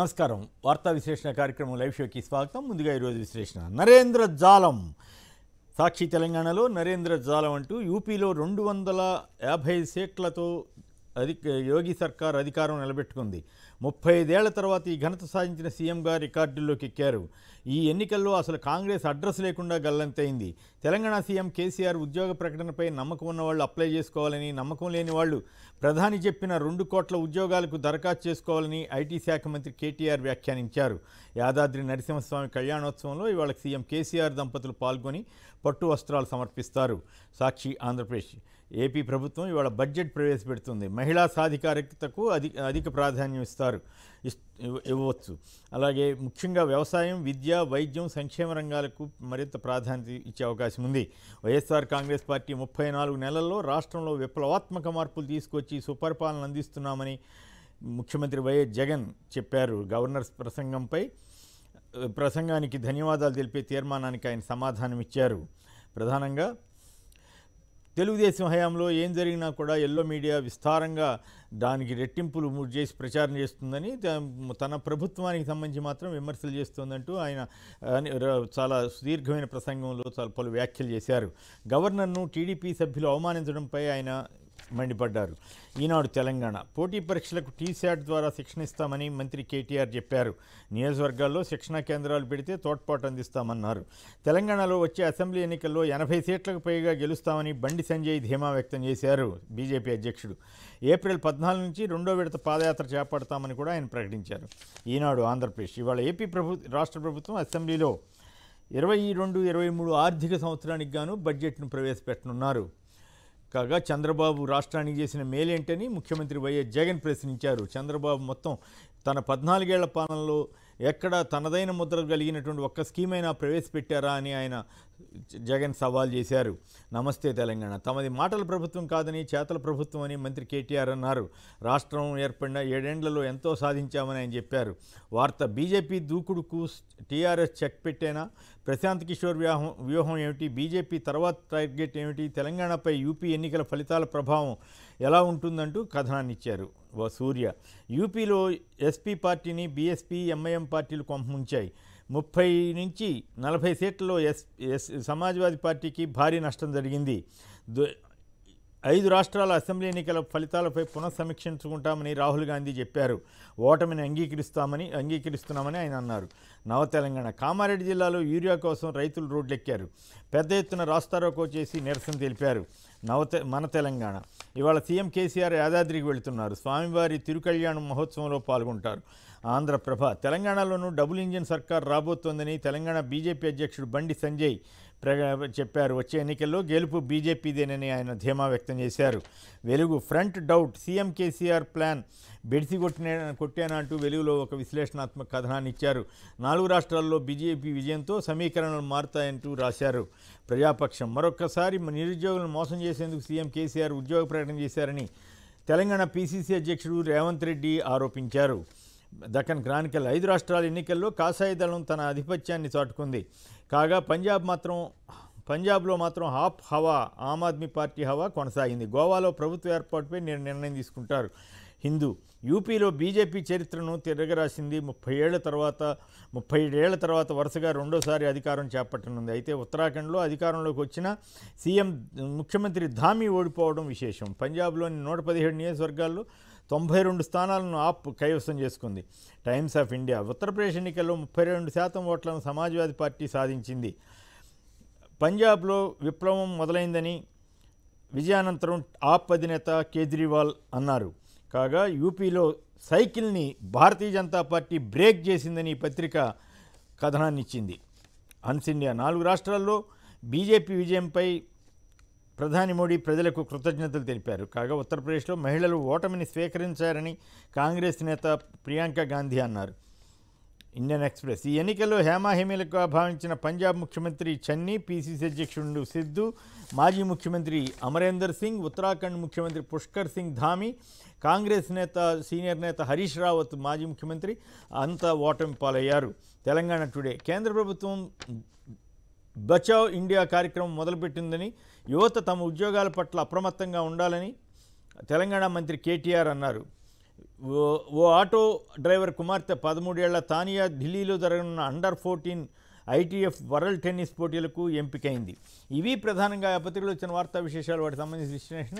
నమస్కారం వార్తా విశ్లేషణ కార్యక్రమం లైవ్ షోకి స్వాగతం ముందుగా ఈరోజు విశ్లేషణ నరేంద్ర జాలం సాక్షి తెలంగాణలో నరేంద్ర జాలం అంటూ యూపీలో రెండు వందల యాభై సీట్లతో అధి యోగి సర్కార్ అధికారం నిలబెట్టుకుంది ముప్పై ఐదేళ్ల తర్వాత ఈ ఘనత సాధించిన సీఎంగా రికార్డుల్లోకి ఎక్కారు ఈ ఎన్నికల్లో అసలు కాంగ్రెస్ అడ్రస్ లేకుండా గల్లంతైంది తెలంగాణ సీఎం కేసీఆర్ ఉద్యోగ ప్రకటనపై నమ్మకం ఉన్న వాళ్ళు అప్లై చేసుకోవాలని నమ్మకం లేని వాళ్ళు ప్రధాని చెప్పిన రెండు కోట్ల ఉద్యోగాలకు దరఖాస్తు చేసుకోవాలని ఐటీ శాఖ మంత్రి కేటీఆర్ వ్యాఖ్యానించారు యాదాద్రి నరసింహస్వామి కళ్యాణోత్సవంలో ఇవాళ సీఎం కేసీఆర్ దంపతులు పాల్గొని పట్టు వస్త్రాలు సమర్పిస్తారు సాక్షి ఆంధ్రప్రదేశ్ ఏపీ ప్రభుత్వం ఇవాళ బడ్జెట్ ప్రవేశపెడుతుంది మహిళా సాధికారికతకు అధిక అధిక ప్రాధాన్యం ఇస్తారు ఇవ్వచ్చు అలాగే ముఖ్యంగా వ్యవసాయం విద్య వైద్యం సంక్షేమ రంగాలకు మరింత ప్రాధాన్యత ఇచ్చే అవకాశం ఉంది వైఎస్ఆర్ కాంగ్రెస్ పార్టీ ముప్పై నాలుగు నెలల్లో రాష్ట్రంలో విప్లవాత్మక మార్పులు తీసుకొచ్చి సుపరిపాలన అందిస్తున్నామని ముఖ్యమంత్రి వైఎస్ జగన్ చెప్పారు గవర్నర్ ప్రసంగంపై ప్రసంగానికి ధన్యవాదాలు తెలిపే తీర్మానానికి ఆయన సమాధానం ఇచ్చారు ప్రధానంగా తెలుగుదేశం హయాంలో ఏం జరిగినా కూడా ఎల్లో మీడియా విస్తారంగా దానికి రెట్టింపులు చేసి ప్రచారం చేస్తుందని తన ప్రభుత్వానికి సంబంధించి మాత్రం విమర్శలు చేస్తుందంటూ ఆయన చాలా సుదీర్ఘమైన ప్రసంగంలో చాలా పలు వ్యాఖ్యలు చేశారు గవర్నర్ను టీడీపీ సభ్యులు అవమానించడంపై ఆయన మండిపడ్డారు ఈనాడు తెలంగాణ పోటీ పరీక్షలకు టీశాట్ ద్వారా శిక్షణ ఇస్తామని మంత్రి కేటీఆర్ చెప్పారు నియోజకవర్గాల్లో శిక్షణ కేంద్రాలు పెడితే తోడ్పాటు అందిస్తామన్నారు తెలంగాణలో వచ్చే అసెంబ్లీ ఎన్నికల్లో ఎనభై సీట్లకు పైగా గెలుస్తామని బండి సంజయ్ ధీమా వ్యక్తం చేశారు బీజేపీ అధ్యక్షుడు ఏప్రిల్ పద్నాలుగు నుంచి రెండో విడత పాదయాత్ర చేపడతామని కూడా ఆయన ప్రకటించారు ఈనాడు ఆంధ్రప్రదేశ్ ఇవాళ ఏపీ ప్రభు రాష్ట్ర ప్రభుత్వం అసెంబ్లీలో ఇరవై రెండు ఇరవై మూడు ఆర్థిక సంవత్సరానికి గాను బడ్జెట్ను ప్రవేశపెట్టనున్నారు కాగా చంద్రబాబు రాష్ట్రానికి చేసిన మేలేంటని ముఖ్యమంత్రి వైఎస్ జగన్ ప్రశ్నించారు చంద్రబాబు మొత్తం తన పద్నాలుగేళ్ల పాలనలో ఎక్కడ తనదైన ముద్ర కలిగినటువంటి ఒక్క స్కీమ్ అయినా ప్రవేశపెట్టారా అని ఆయన జగన్ సవాల్ చేశారు నమస్తే తెలంగాణ తమది మాటల ప్రభుత్వం కాదని చేతల ప్రభుత్వం అని మంత్రి కేటీఆర్ అన్నారు రాష్ట్రం ఏర్పడిన ఏడేండ్లలో ఎంతో సాధించామని ఆయన చెప్పారు వార్త బీజేపీ దూకుడుకు టీఆర్ఎస్ చెక్ పెట్టేనా ప్రశాంత్ కిషోర్ వ్యూహం వ్యూహం ఏమిటి బీజేపీ తర్వాత టార్గెట్ ఏమిటి తెలంగాణపై యూపీ ఎన్నికల ఫలితాల ప్రభావం ఎలా ఉంటుందంటూ కథనాన్ని ఇచ్చారు ఓ సూర్య యూపీలో ఎస్పీ పార్టీని బీఎస్పీ ఎంఐఎం పార్టీలు కొంపముంచాయి ముప్పై నుంచి నలభై సీట్లలో ఎస్ సమాజ్వాదీ పార్టీకి భారీ నష్టం జరిగింది ఐదు రాష్ట్రాల అసెంబ్లీ ఎన్నికల ఫలితాలపై పునఃసమీక్షించుకుంటామని రాహుల్ గాంధీ చెప్పారు ఓటమిని అంగీకరిస్తామని అంగీకరిస్తున్నామని ఆయన అన్నారు నవ తెలంగాణ కామారెడ్డి జిల్లాలో యూరియా కోసం రైతులు రోడ్లెక్కారు పెద్ద ఎత్తున రాస్తారోకో చేసి నిరసన తెలిపారు నవ మన తెలంగాణ ఇవాళ సీఎం కేసీఆర్ యాదాద్రికి వెళుతున్నారు స్వామివారి తిరుకళ్యాణ మహోత్సవంలో పాల్గొంటారు ఆంధ్రప్రభ తెలంగాణలోనూ డబుల్ ఇంజిన్ సర్కార్ రాబోతోందని తెలంగాణ బీజేపీ అధ్యక్షుడు బండి సంజయ్ చెప్పారు వచ్చే ఎన్నికల్లో గెలుపు బీజేపీదేనని ఆయన ధీమా వ్యక్తం చేశారు వెలుగు front doubt CM KCR plan బెడిసి కొట్టిన కొట్టానంటూ వెలుగులో ఒక విశ్లేషణాత్మక కథనాన్ని ఇచ్చారు నాలుగు రాష్ట్రాల్లో బీజేపీ విజయంతో సమీకరణలు మారుతాయంటూ రాశారు ప్రజాపక్షం మరొక్కసారి నిరుద్యోగులను మోసం చేసేందుకు సీఎం కేసీఆర్ ఉద్యోగ ప్రకటన చేశారని తెలంగాణ పీసీసీ అధ్యక్షుడు రేవంత్ రెడ్డి ఆరోపించారు దక్కన్ క్రానికల్ ఐదు రాష్ట్రాల ఎన్నికల్లో కాసాయి దళం తన ఆధిపత్యాన్ని చాటుకుంది కాగా పంజాబ్ మాత్రం పంజాబ్లో మాత్రం హాప్ హవా ఆమ్ ఆద్మీ పార్టీ హవా కొనసాగింది గోవాలో ప్రభుత్వ ఏర్పాటుపై నేను నిర్ణయం తీసుకుంటారు హిందూ యూపీలో బీజేపీ చరిత్రను తిరగరాసింది ముప్పై ఏళ్ల తర్వాత ముప్పై ఏళ్ల తర్వాత వరుసగా రెండోసారి అధికారం చేపట్టనుంది అయితే ఉత్తరాఖండ్లో అధికారంలోకి వచ్చిన సీఎం ముఖ్యమంత్రి ధామి ఓడిపోవడం విశేషం పంజాబ్లోని నూట పదిహేడు నియోజకవర్గాల్లో తొంభై రెండు స్థానాలను ఆప్ కైవసం చేసుకుంది టైమ్స్ ఆఫ్ ఇండియా ఉత్తరప్రదేశ్ ఎన్నికల్లో ముప్పై రెండు శాతం ఓట్లను సమాజ్వాదీ పార్టీ సాధించింది పంజాబ్లో విప్లవం మొదలైందని విజయానంతరం ఆప్ అధినేత కేజ్రీవాల్ అన్నారు కాగా యూపీలో సైకిల్ని భారతీయ జనతా పార్టీ బ్రేక్ చేసిందని పత్రిక కథనాన్నిచ్చింది హన్స్ ఇండియా నాలుగు రాష్ట్రాల్లో బీజేపీ విజయంపై ప్రధాని మోడీ ప్రజలకు కృతజ్ఞతలు తెలిపారు కాగా ఉత్తరప్రదేశ్లో మహిళలు ఓటమిని స్వీకరించారని కాంగ్రెస్ నేత ప్రియాంక గాంధీ అన్నారు ఇండియన్ ఎక్స్ప్రెస్ ఈ ఎన్నికల్లో హేమాహేమీలకు భావించిన పంజాబ్ ముఖ్యమంత్రి చన్నీ పీసీసీ అధ్యక్షుడు సిద్ధు మాజీ ముఖ్యమంత్రి అమరేందర్ సింగ్ ఉత్తరాఖండ్ ముఖ్యమంత్రి పుష్కర్ సింగ్ ధామి కాంగ్రెస్ నేత సీనియర్ నేత హరీష్ రావత్ మాజీ ముఖ్యమంత్రి అంతా ఓటమి పాలయ్యారు తెలంగాణ టుడే కేంద్ర ప్రభుత్వం బచావ్ ఇండియా కార్యక్రమం మొదలుపెట్టిందని యువత తమ ఉద్యోగాల పట్ల అప్రమత్తంగా ఉండాలని తెలంగాణ మంత్రి కేటీఆర్ అన్నారు ఓ ఆటో డ్రైవర్ కుమార్తె పదమూడేళ్ల తానియా ఢిల్లీలో జరగనున్న under fourteen ITF world tennis పోటీలకు ఎంపికైంది ఇవి ప్రధానంగా పత్రికలు వచ్చిన వార్తా విశేషాలు వాటికి సంబంధించిన విశ్లేషణ